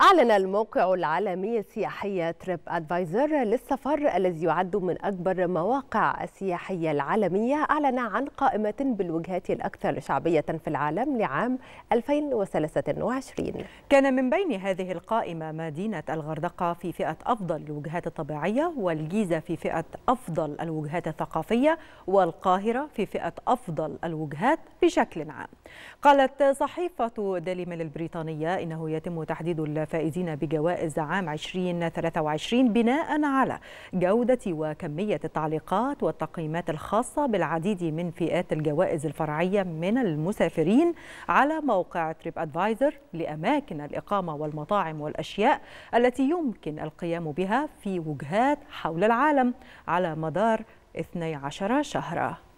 أعلن الموقع العالمي السياحي تريب أدفايزر للسفر الذي يعد من أكبر مواقع السياحية العالمية أعلن عن قائمة بالوجهات الأكثر شعبية في العالم لعام 2023 كان من بين هذه القائمة مدينة الغردقة في فئة أفضل الوجهات الطبيعية والجيزة في فئة أفضل الوجهات الثقافية والقاهرة في فئة أفضل الوجهات بشكل عام قالت صحيفة ديلي ميل البريطانية إنه يتم تحديد الفائزين بجوائز عام 2023 بناء على جودة وكمية التعليقات والتقييمات الخاصة بالعديد من فئات الجوائز الفرعية من المسافرين على موقع تريب أدفايزر لأماكن الإقامة والمطاعم والأشياء التي يمكن القيام بها في وجهات حول العالم على مدار 12 شهراً